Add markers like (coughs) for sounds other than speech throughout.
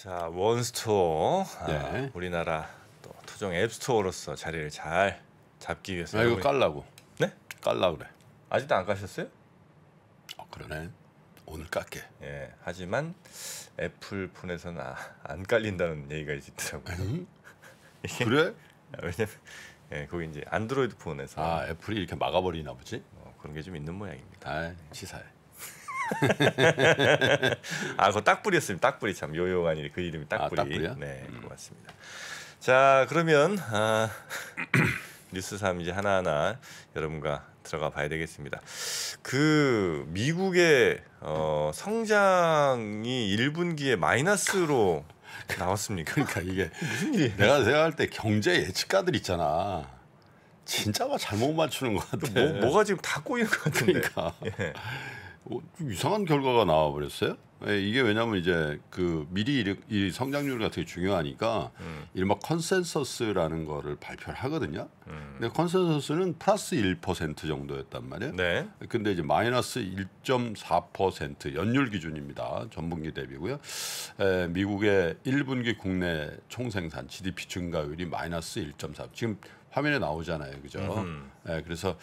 자 원스토어 아, 네. 아, 우리나라 또 토종 앱스토어로서 자리를 잘 잡기 위해서 아, 이거 깔라고 네? 깔라 그래 아직도 안까셨어요 아, 어, 그러네 오늘 깎게 예 하지만 애플 폰에서는 아, 안 깔린다는 얘기가 있더라고요 (laughs) 그래? 아, 왜냐면 예 거기 이제 안드로이드 폰에서 아 애플이 이렇게 막아버리나 보지? 어, 그런 게 좀 있는 모양입니다 아 치사해 (laughs) 아, 그거 딱뿌리였습니다. 딱뿌리 참 요요가니 그 이름이 딱뿌리. 아, 네, 음. 고맙습니다. 자, 그러면 아, (clears throat) 뉴스 삼 이제 하나하나 여러분과 들어가 봐야 되겠습니다. 그 미국의 어, 성장이 1분기에 마이너스로 나왔습니까? 그러니까 이게 내가 생각할 때 경제 예측가들 있잖아. 진짜 막 뭐 잘못 맞추는 것 같아. 뭐, 뭐가 지금 다 꼬이는 것 같은데. 그러니까. 예. 어, 좀 이상한 결과가 나와버렸어요. 예, 이게 왜냐하면 이제 그 미리 이 성장률 이되게 중요하니까 음. 이른바 컨센서스라는 거를 발표를 하거든요. 음. 근데 컨센서스는 플러스 1% 정도였단 말이에요. 네. 근데 이제 마이너스 1.4% 연율 기준입니다. 전분기 대비고요. 에, 미국의 1분기 국내 총생산 GDP 증가율이 마이너스 1.4. 지금 화면에 나오잖아요, 그죠? 에, 그래서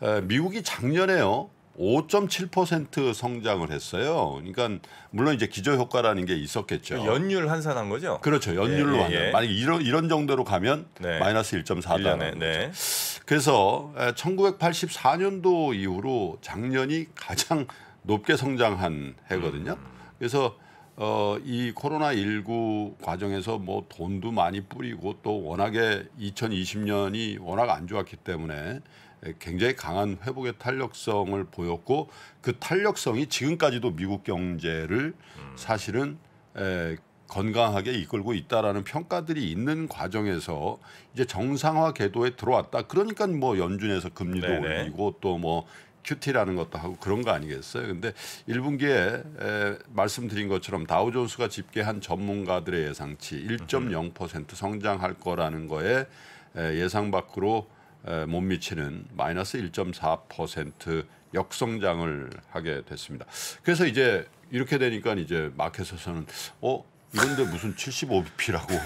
에, 미국이 작년에요. 5.7% 성장을 했어요. 그러니까 물론 이제 기저 효과라는 게 있었겠죠. 연율 환산한 거죠? 그렇죠. 연율로 예, 예, 환산. 예. 만약 이런 이런 정도로 가면 네. 마이너스 1.4다. 네. 그렇죠. 그래서 1984년도 이후로 작년이 가장 높게 성장한 해거든요. 음. 그래서 어, 이 코로나 19 과정에서 뭐 돈도 많이 뿌리고 또 워낙에 2020년이 워낙 안 좋았기 때문에 예, 굉장히 강한 회복의 탄력성을 보였고 그 탄력성이 지금까지도 미국 경제를 음. 사실은 에, 예, 건강하게 이끌고 있다라는 평가들이 있는 과정에서 이제 정상화 궤도에 들어왔다. 그러니까 뭐 연준에서 금리도 네네. 올리고 또뭐 큐티라는 것도 하고 그런 거 아니겠어요? 근데 1분기에 에, 예, 말씀드린 것처럼 다우존스가 집계한 전문가들의 예상치 1.0% 성장할 거라는 거에 에, 예상 밖으로 못 미치는 마이너스 1.4% 역성장을 하게 됐습니다. 그래서 이제 이렇게 되니까 이제 마켓에서는 어 이런데 무슨 75bp라고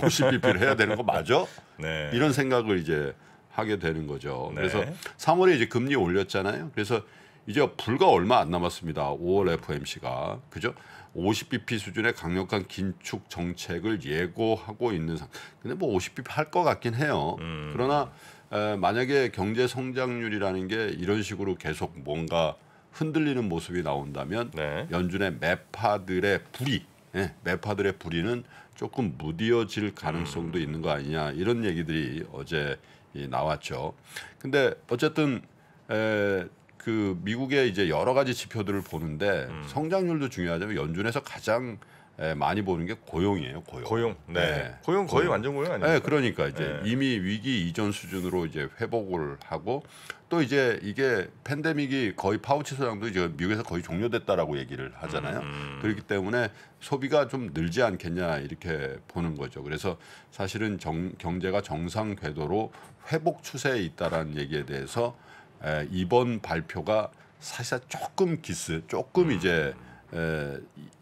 50bp를 (laughs) 해야 되는 거 맞아? 네. 이런 생각을 이제 하게 되는 거죠. 네. 그래서 3월에 이제 금리 올렸잖아요. 그래서 이제 불과 얼마 안 남았습니다. 5월 FOMC가 그죠? 50bp 수준의 강력한 긴축 정책을 예고하고 있는 상. 근데 뭐 50bp 할 것 같긴 해요. 음. 그러나 에, 만약에 경제 성장률이라는 게 이런 식으로 계속 뭔가 흔들리는 모습이 나온다면 네. 연준의 매파들의 불이 예, 매파들의 불이는 조금 무뎌질 가능성도 음. 있는 거 아니냐 이런 얘기들이 어제 이, 나왔죠. 근데 어쨌든 에, 그 미국의 이제 여러 가지 지표들을 보는데 음. 성장률도 중요하지만 연준에서 가장 예, 많이 보는 게 고용이에요. 고용. 고용. 네. 네. 고용 거의 고용. 완전 고용 아니에요? 네, 그러니까 이제 네. 이미 위기 이전 수준으로 이제 회복을 하고 또 이제 이게 팬데믹이 거의 파우치 소장도 이제 미국에서 거의 종료됐다라고 얘기를 하잖아요. 음, 음. 그렇기 때문에 소비가 좀 늘지 않겠냐 이렇게 보는 거죠. 그래서 사실은 정, 경제가 정상 궤도로 회복 추세에 있다라는 얘기에 대해서 에, 이번 발표가 사실 조금 기스, 조금 음. 이제 에,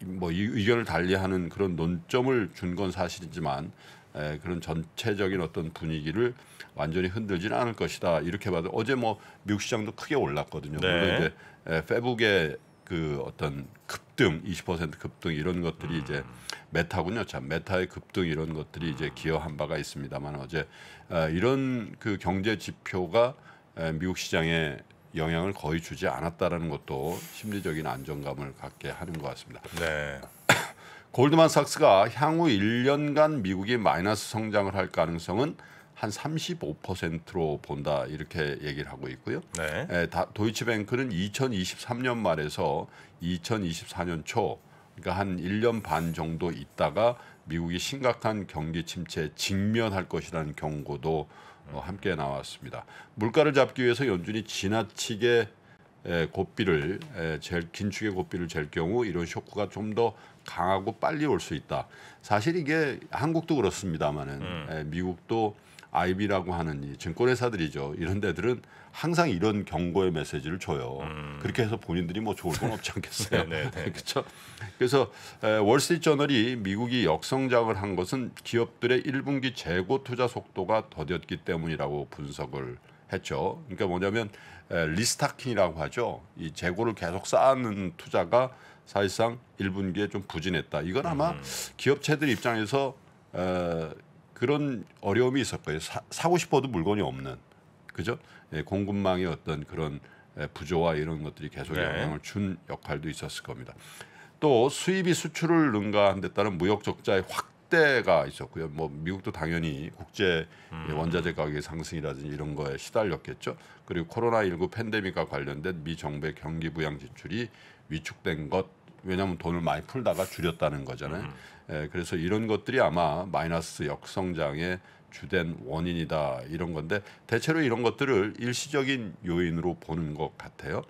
뭐 의견을 달리하는 그런 논점을 준 건 사실이지만 에, 그런 전체적인 어떤 분위기를 완전히 흔들지는 않을 것이다 이렇게 봐도 어제 뭐 미국 시장도 크게 올랐거든요. 네. 물론 이제 에, 페북의 그 어떤 급등 20% 급등 이런 것들이 음. 이제 메타군요. 참 메타의 급등 이런 것들이 이제 기여한 바가 있습니다만 어제 에, 이런 그 경제 지표가 미국 시장에 영향을 거의 주지 않았다라는 것도 심리적인 안정감을 갖게 하는 것 같습니다. 네. (coughs) 골드만삭스가 향후 1년간 미국이 마이너스 성장을 할 가능성은 한 35%로 본다 이렇게 얘기를 하고 있고요. 네. 에, 다, 도이치뱅크는 2023년 말에서 2024년 초 그러니까 한 1년 반 정도 있다가 미국이 심각한 경기 침체에 직면할 것이라는 경고도 어, 함께 나왔습니다. 물가를 잡기 위해서 연준이 지나치게 고삐를 젤, 긴축의 고삐를 잴 경우 이런 쇼크가 좀 더 강하고 빨리 올 수 있다. 사실 이게 한국도 그렇습니다만은 음. 미국도 아이라고 하는 이 증권회사들이죠. 이런 데들은 항상 이런 경고의 메시지를 줘요. 음. 그렇게 해서 본인들이 뭐 좋을 건 없지 않겠어요. (laughs) 그렇죠. 그래서 월스트리트저널이 미국이 역성장을 한 것은 기업들의 1분기 재고 투자 속도가 더뎠기 때문이라고 분석을 했죠. 그러니까 뭐냐면 에, 리스타킹이라고 하죠. 이 재고를 계속 쌓는 투자가 사실상 1분기에 좀 부진했다. 이건 아마 음. 기업체들 입장에서 에, 그런 어려움이 있을 거예요. 사, 사고 싶어도 물건이 없는. 그죠? 예, 공급망의 어떤 그런 예, 부조와 이런 것들이 계속 네. 영향을 준 역할도 있었을 겁니다. 또 수입이 수출을 능가한 데 따른 무역 적자의 확대가 있었고요. 뭐 미국도 당연히 국제 예, 음. 원자재 가격의 상승이라든지 이런 거에 시달렸겠죠. 그리고 코로나 19 팬데믹과 관련된 미 정부의 경기 부양 지출이 위축된 것 왜냐하면 돈을 많이 풀다가 줄였다는 거잖아요. 음. 예, 그래서 이런 것들이 아마 마이너스 역성장의 주된 원인이다 이런 건데 대체로 이런 것들을 일시적인 요인으로 보는 것 같아요.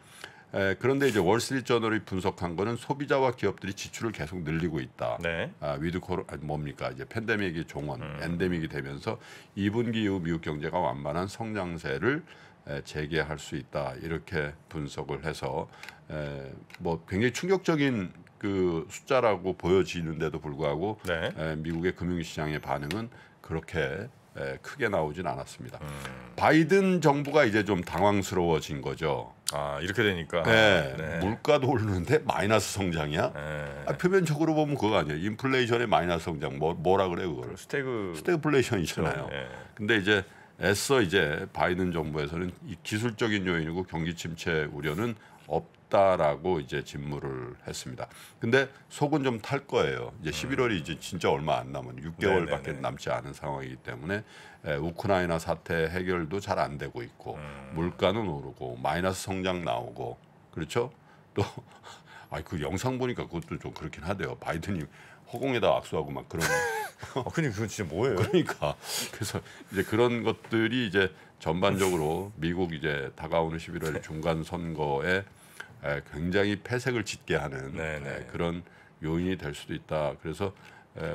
에, 예, 그런데 이제 월스트리트저널이 분석한 거는 소비자와 기업들이 지출을 계속 늘리고 있다. 네. 아, 위드 코로 아, 뭡니까 이제 팬데믹이 종언, 음. 엔데믹이 되면서 2분기 이후 미국 경제가 완만한 성장세를 재개할 수 있다 이렇게 분석을 해서 뭐 굉장히 충격적인 그 숫자라고 보여지는데도 불구하고 네. 미국의 금융시장의 반응은 그렇게 크게 나오진 않았습니다. 음. 바이든 정부가 이제 좀 당황스러워진 거죠. 아 이렇게 되니까 네, 네. 물가도 오르는데 마이너스 성장이야. 네. 아, 표면적으로 보면 그거 아니에요. 인플레이션의 마이너스 성장 뭐 뭐라 그래 그걸? 그 스태그 스태그플레이션이잖아요. 그렇죠. 근데 이제 애써 이제 바이든 정부에서는 이 기술적인 요인이고 경기 침체 우려는 없다라고 이제 진무를 했습니다. 근데 속은 좀 탈 거예요. 이제 11월이 음. 이제 진짜 얼마 안 남은 6개월밖에 네네네. 남지 않은 상황이기 때문에 에, 우크라이나 사태 해결도 잘 안 되고 있고 음. 물가는 오르고 마이너스 성장 나오고 그렇죠? 또 (laughs) 아이 그 영상 보니까 그것도 좀 그렇긴 하대요. 바이든이 허공에다 악수하고 막 그런. (laughs) 아, 근데 그건 진짜 뭐예요? 그러니까 그래서 이제 그런 것들이 이제 전반적으로 미국 이제 다가오는 11월 중간 선거에 굉장히 폐색을 짓게 하는 네, 에, 네. 그런 요인이 될 수도 있다. 그래서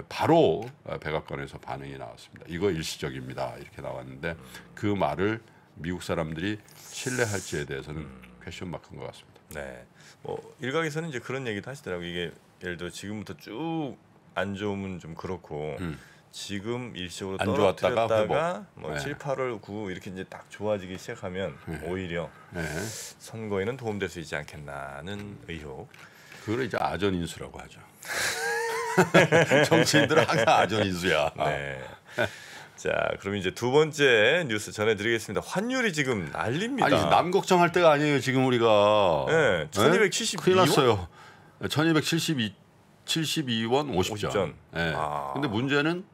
바로 백악관에서 반응이 나왔습니다. 이거 일시적입니다. 이렇게 나왔는데 그 말을 미국 사람들이 신뢰할지에 대해서는 음. 퀘션 마크인 것 같습니다. 네. 뭐 일각에서는 이제 그런 얘기도 하시더라고요. 이게 예를 들어 지금부터 쭉안 좋으면 좀 그렇고 음. 지금 일시적으로 안 좋았다가 떨어뜨렸다가 뭐 네. 7, 8월, 9 이렇게 이제 딱 좋아지기 시작하면 네. 오히려 네. 선거에는 도움될 수 있지 않겠나는 의혹. 그걸 이제 아전 인수라고 하죠. (laughs) 정치인들은 항상 아전 인수야. 네. 자, 그럼 이제 두 번째 뉴스 전해드리겠습니다. 환율이 지금 난립니다. 아니, 남 걱정할 때가 아니에요. 지금 우리가. 네, 1272원. 큰일 났어요. 1272. 72원 50전. 50전. 네. 아. 근데 문제는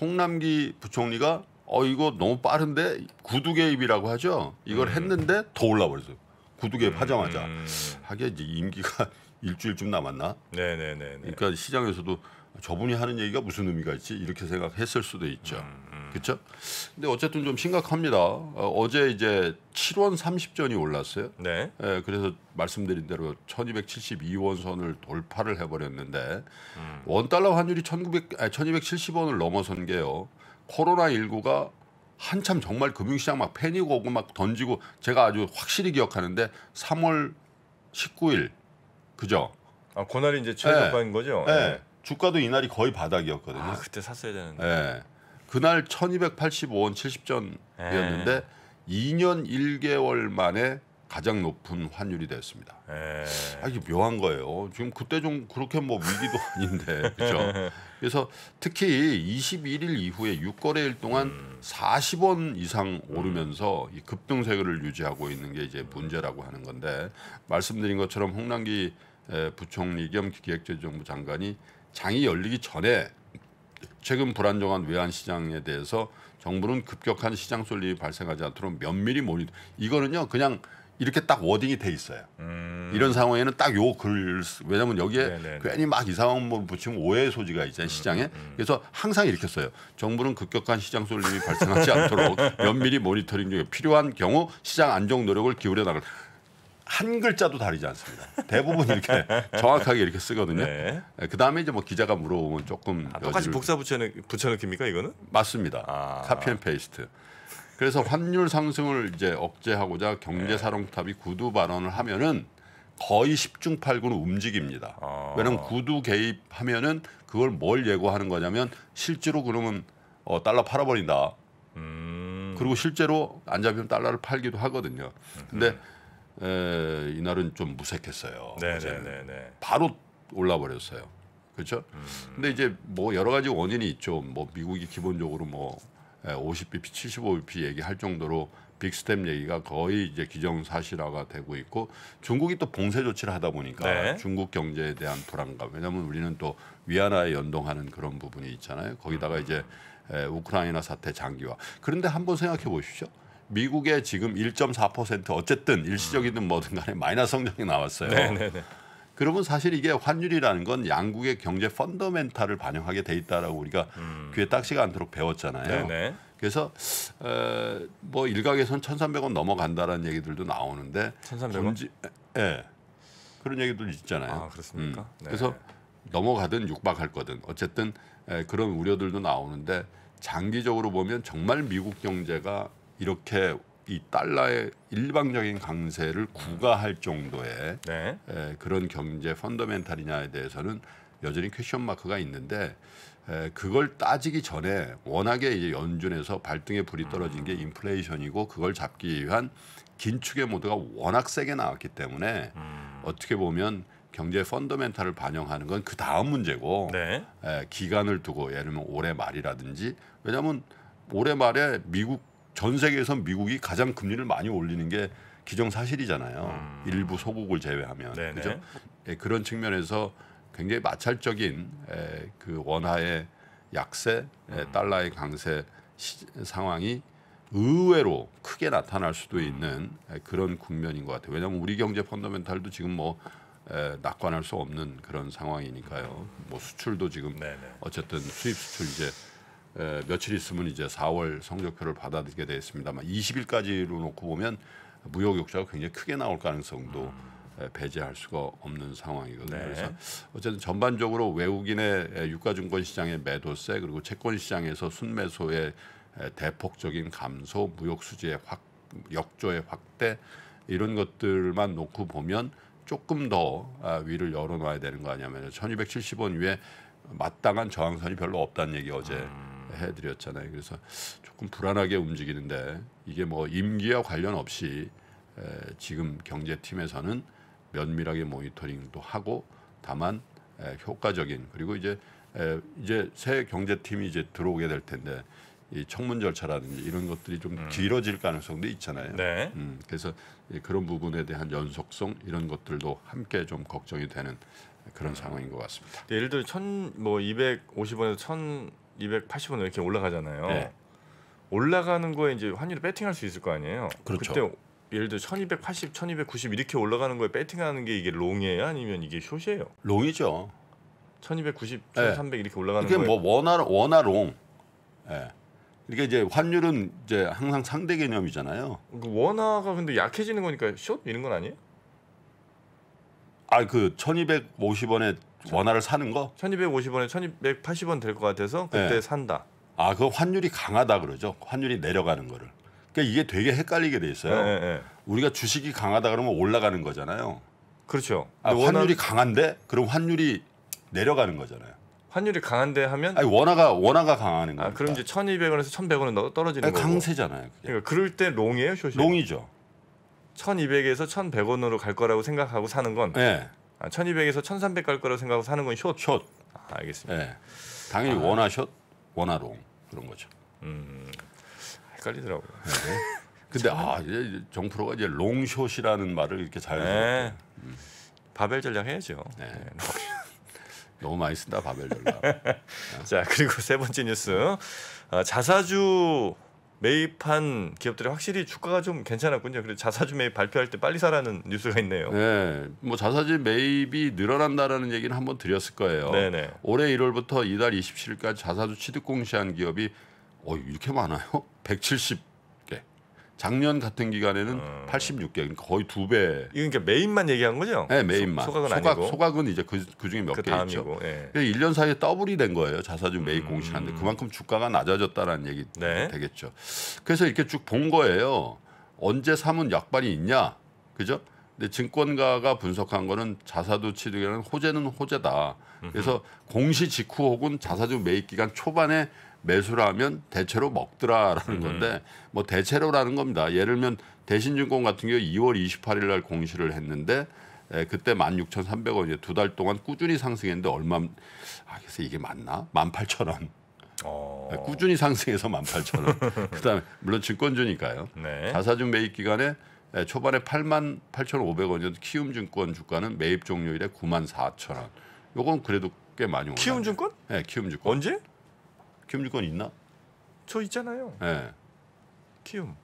홍남기 부총리가 어 이거 너무 빠른데 구두 개입이라고 하죠. 이걸 음. 했는데 더 올라 버렸어요. 구두 개입 음, 하자마자. 음. 하게에 이제 임기가 (laughs) 일주일쯤 남았나? 네네네. 네, 네, 네. 그러니까 시장에서도 저분이 하는 얘기가 무슨 의미가 있지 이렇게 생각했을 수도 있죠. 음, 음. 그렇죠? 근데 어쨌든 좀 심각합니다. 어, 제 이제 7원 30전이 올랐어요. 네. 예, 그래서 말씀드린 대로 1272원 선을 돌파를 해버렸는데 음. 원 달러 환율이 1900 아니, 1270원을 넘어선 게요. 코로나 19가 한참 정말 금융시장 막 패닉 오고 막 던지고 제가 아주 확실히 기억하는데 3월 19일 그죠? 아, 그날이 이제 최저가인 네. 예. 거죠? 네. 네. 주가도 이날이 거의 바닥이었거든요. 아, 그때 샀어야 되는데. 예. 그날 1285원 70전이었는데 에이. 예. 2년 1개월 만에 가장 높은 환율이 됐습니다 예. 아, 이게 묘한 거예요. 지금 그때 좀 그렇게 뭐 위기도 (laughs) 아닌데 그렇죠. 그래서 특히 21일 이후에 6거래일 동안 음. 40원 이상 오르면서 음. 이 급등세를 유지하고 있는 게 이제 문제라고 하는 건데 말씀드린 것처럼 홍남기 부총리 겸 기획재정부 장관이 장이 열리기 전에 최근 불안정한 외환 시장에 대해서 정부는 급격한 시장 쏠림이 발생하지 않도록 면밀히 모니 터 이거는요 그냥 이렇게 딱 워딩이 돼 있어요. 음. 이런 상황에는 딱 요글 왜냐하면 여기에 네네. 괜히 막 이상한 걸 뭐 붙이면 오해의 소지가 있잖아요 시장에. 음, 음, 음, 그래서 항상 이렇게 써요. 정부는 급격한 시장 쏠림이 발생하지 않도록 (laughs) 면밀히 모니터링 중에 필요한 경우 시장 안정 노력을 기울여 나갈. 한 글자도 다르지 않습니다. 대부분 이렇게 (laughs) 정확하게 이렇게 쓰거든요. 네. 네 그 다음에 이제 뭐 기자가 물어보면 조금 아, 똑같이 복사 붙여넣, 붙여넣기입니까 이거는? 맞습니다. 아. 카피앤페이스트. 그래서 환율 상승을 이제 억제하고자 경제 네. 사령탑이 구두 발언을 하면은 거의 십중팔구는 움직입니다. 아. 왜냐하면 구두 개입하면은 그걸 뭘 예고하는 거냐면 실제로 그러면 어, 달러 팔아버린다. 음. 그리고 실제로 안 잡히면 달러를 팔기도 하거든요. 근데 음. 에, 예, 이날은 좀 무색했어요. 네네네. 네, 네, 네. 바로 올라 버렸어요. 그렇죠? 음. 근데 이제 뭐 여러 가지 원인이 있죠. 뭐 미국이 기본적으로 뭐 50bp, 예, 75bp 얘기할 정도로 빅스텝 얘기가 거의 이제 기정사실화가 되고 있고 중국이 또 봉쇄 조치를 하다 보니까 네. 중국 경제에 대한 불안감. 왜냐하면 우리는 또 위안화에 연동하는 그런 부분이 있잖아요. 거기다가 이제 예, 우크라이나 사태 장기화. 그런데 한번 생각해 보십시오. 미국의 지금 1.4% 어쨌든 일시적이든 뭐든 간에 마이너스 성장이 나왔어요. 네네네. 네, 네. 그러면 사실 이게 환율이라는 건 양국의 경제 펀더멘탈을 반영하게 돼 있다라고 우리가 음. 귀에 딱지가 않도록 배웠잖아요. 네네. 네. 그래서 에, 어, 뭐 일각에선 1,300원 넘어간다라는 얘기들도 나오는데 1,300원? 본지, 예. 예. 그런 얘기도 있잖아요. 아, 그렇습니까? 음. 그래서 넘어가든 육박할 거든 어쨌든 에, 예, 그런 우려들도 나오는데 장기적으로 보면 정말 미국 경제가 이렇게 이 달러의 일방적인 강세를 구가할 정도의 네. 에, 그런 경제 펀더멘탈이냐에 대해서는 여전히 퀘션 마크가 있는데 에, 그걸 따지기 전에 워낙에 이제 연준에서 발등에 불이 떨어진 게 음. 인플레이션이고 그걸 잡기 위한 긴축의 모드가 워낙 세게 나왔기 때문에 음. 어떻게 보면 경제 펀더멘탈을 반영하는 건 그 다음 문제고 네. 에, 기간을 두고 예를 들면 올해 말이라든지 왜냐하면 올해 말에 미국 전 세계에선 미국이 가장 금리를 많이 올리는 게 기정사실이잖아요. 음. 일부 소국을 제외하면 그죠? 예, 그런 측면에서 굉장히 마찰적인 에, 예, 그 원화의 약세, 예, 음. 에, 달러의 강세 시, 상황이 의외로 크게 나타날 수도 음. 있는 음. 그런 국면인 것 같아요. 왜냐하면 우리 경제 펀더멘탈도 지금 뭐 에, 낙관할 수 없는 그런 상황이니까요. 뭐 수출도 지금 네네. 어쨌든 수입 수출 이제 에, 예, 며칠 있으면 이제 4월 성적표를 받아들이게 되어 있습니다만 20일까지로 놓고 보면 무역 역차가 굉장히 크게 나올 가능성도 음. 예, 배제할 수가 없는 상황이거든요. 네. 그래서 어쨌든 전반적으로 외국인의 예, 유가증권 시장의 매도세 그리고 채권 시장에서 순매수의 대폭적인 감소, 무역 수지의 확 역조의 확대 이런 것들만 놓고 보면 조금 더 아, 위를 열어놔야 되는 거 아니냐면 1,270원 위에 마땅한 저항선이 별로 없다는 얘기 어제 음. 해드렸잖아요. 그래서 조금 불안하게 움직이는데 이게 뭐 임기와 관련 없이 지금 경제팀에서는 면밀하게 모니터링도 하고 다만 효과적인 그리고 이제 이제 새 경제팀이 이제 들어오게 될 텐데 이 청문 절차라든지 이런 것들이 좀 음. 길어질 가능성도 있잖아요. 네. 음, 그래서 그런 부분에 대한 연속성 이런 것들도 함께 좀 걱정이 되는 그런 음. 상황인 것 같습니다. 예를 들어 천 250원에서 뭐 천 280원 이렇게 올라가잖아요. 네. 올라가는 거에 이제 환율이 배팅할 수 있을 거 아니에요. 그렇죠. 그때 예를 들어 1280, 1290 이렇게 올라가는 거에 배팅하는 게 이게 롱이에요? 아니면 이게 숏이에요? 롱이죠. 1290, 1300 네. 이렇게 올라가는 거. 이게 뭐 원화 원화 롱. 예. 이게 이제 환율은 이제 항상 상대 개념이잖아요. 그 원화가 근데 약해지는 거니까 숏 이런 건 아니에요? 아그 1250원에 그렇죠. 원화를 사는 거? 1250원에 1280원 될 것 같아서 그때 네. 산다. 아, 그 환율이 강하다 그러죠. 환율이 내려가는 거를. 그러니까 이게 되게 헷갈리게 돼 있어요. 네, 네. 네. 우리가 주식이 강하다 그러면 올라가는 거잖아요. 그렇죠. 아, 환율이 원화... 강한데 그럼 환율이 내려가는 거잖아요. 환율이 강한데 하면 아니 원화가 원화가 강하는 거예 아, 그럼 이제 1,200원에서 1,100원은 떨어지는 거 강세잖아요. 그게. 그러니까 그럴 때 롱이에요, 쇼시. 롱이죠. 1,200에서 1,100원으로 갈 거라고 생각하고 사는 건 네. 1200에서 아, 1300갈 거라고 생각하고 사는 건 숏. 숏. 아, 알겠습니다. 네. 당연히 아. 원화 숏, 원화 롱 그런 거죠. 음. 헷갈리더라고 네. 근데 아, 이제 정프로가 이제 롱숏이라는 말을 이렇게 자연스럽게 네. 음. 바벨 전략 해야죠. 네. 네. (laughs) 너무 많이 쓴다 바벨 전략. (laughs) 자, 그리고 세 번째 뉴스. 어, 자사주 매입한 기업들이 확실히 주가가 좀 괜찮았군요. 그리고 자사주 매입 발표할 때 빨리 사라는 뉴스가 있네요. 네, 뭐 자사주 매입이 늘어난다라는 얘기는 한번 드렸을 거예요. 네네. 올해 1월부터 이달 27일까지 자사주 취득 공시한 기업이 어 이렇게 많아요? 170 (laughs) 작년 같은 기간에는 음. 어. 86개 그러니까 거의 두 배. 이건 그러니까 메인만 얘기한 거죠? 네, 메인만. 소, 각은 소각, 아니고. 소각은 이제 그, 그 중에 몇개 그 있죠. 예. 1년 사이에 더블이 된 거예요. 자사주 매입 음. 공시하는데 그만큼 주가가 낮아졌다는 얘기 네. 되겠죠. 그래서 이렇게 쭉 본 거예요. 언제 사면 약발이 있냐? 그죠? 근데 증권가가 분석한 거는 자사주 취득이라는 호재는 호재다. 그래서 공시 직후 혹은 자사주 매입 기간 초반에 매수를 하면 대체로 먹더라라는 음. 건데 뭐 대체로라는 겁니다. 예를 들면 대신증권 같은 경우 2월 28일 날 공시를 했는데 에, 그때 16,300원 이제 두달 동안 꾸준히 상승했는데 얼마 아 그래서 이게 맞나? 18,000원. 어... 네, 꾸준히 상승해서 18,000원. (laughs) 그다음에 물론 증권주니까요. 네. 자사주 매입 기간에 초반에 8 8 5 0 0원이었 키움증권 주가는 매입 종료일에 9 4,000원. 요건 그래도 꽤 많이 올랐 키움증권? 네, 키움증권. 언제? 키움 유권 있나? 저 있잖아요. 예. 네. 키움.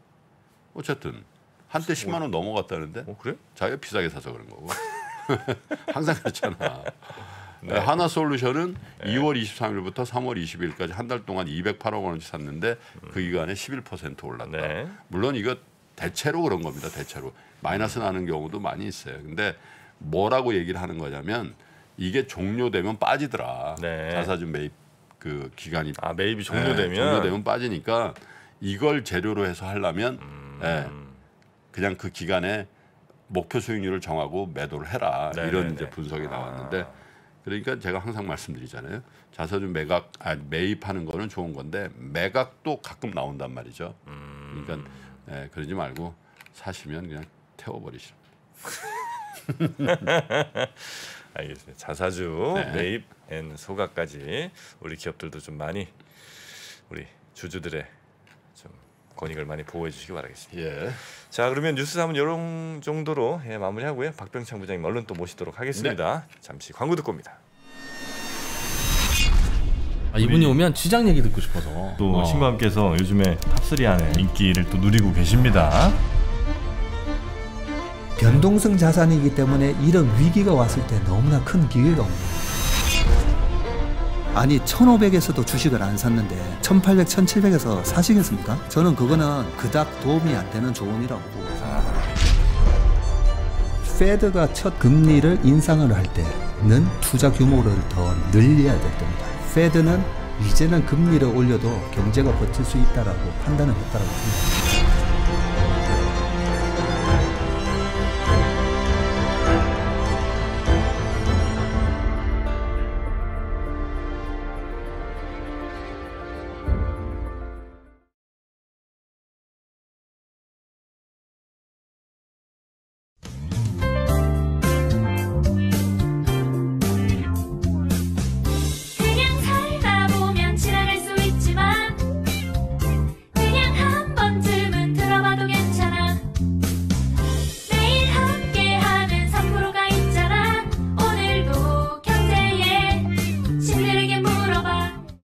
어쨌든 한때 10만 원 넘어갔다는데. 어 그래? 자기가 비싸게 사서 그런 거고. (laughs) 항상 그렇잖아. (laughs) 네. 네. 하나 솔루션은 네. 2월 23일부터 3월 20일까지 한 달 동안 208억 원어 샀는데 그 음. 기간에 11% 올랐다. 네. 물론 이거 대체로 그런 겁니다. 대체로 마이너스 음. 나는 경우도 많이 있어요. 근데 뭐라고 얘기를 하는 거냐면 이게 종료되면 빠지더라. 네. 자사주 매입 그 기간이 아 매입이 예, 종료되면 예, 종료되면 빠지니까 이걸 재료로 해서 하려면 음. 예, 그냥 그 기간에 목표 수익률을 정하고 매도를 해라 네네네. 이런 네, 이제 네. 분석이 아. 나왔는데 아. 그러니까 제가 항상 말씀드리잖아요 자사주 매각 아 매입하는 거는 좋은 건데 매각도 가끔 나온단 말이죠 음. 그러니까 예, 그러지 말고 사시면 그냥 태워버리시라. (laughs) (laughs) 알겠습니다. 자사주 네. 매입 앤 소각까지 우리 기업들도 좀 많이 우리 주주들의 좀 권익을 많이 보호해 주시기 바라겠습니다. 예. 자 그러면 뉴스 삼은 이런 정도로 예, 마무리하고요. 박병창 부장님 얼른 또 모시도록 하겠습니다. 네. 잠시 광고 듣고 옵니다. 아, 이분이 오면 시장 얘기 듣고 싶어서 또 어. 신부님께서 요즘에 탑3 안에 인기를 또 누리고 계십니다. 변동성 자산이기 때문에 이런 위기가 왔을 때 너무나 큰 기회가 옵니다. 아니 1500에서도 주식을 안 샀는데 1800, 1700에서 사시겠습니까? 저는 그거는 그닥 도움이 안 되는 조언이라고 봅니다. 페드가 첫 금리를 인상을 할 때는 투자 규모를 더 늘려야 될 겁니다. 페드는 이제는 금리를 올려도 경제가 버틸 수있다고 판단을 했다라고 생합니다